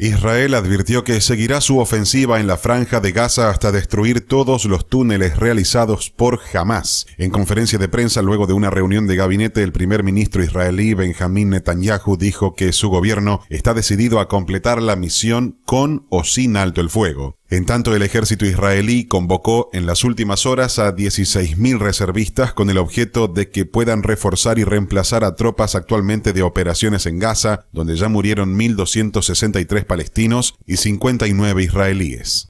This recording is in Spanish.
Israel advirtió que seguirá su ofensiva en la franja de Gaza hasta destruir todos los túneles realizados por Hamas. En conferencia de prensa luego de una reunión de gabinete, el primer ministro israelí Benjamín Netanyahu dijo que su gobierno está decidido a completar la misión con o sin alto el fuego. En tanto, el ejército israelí convocó en las últimas horas a 16.000 reservistas con el objeto de que puedan reforzar y reemplazar a tropas actualmente de operaciones en Gaza, donde ya murieron 1.263 palestinos y 59 israelíes.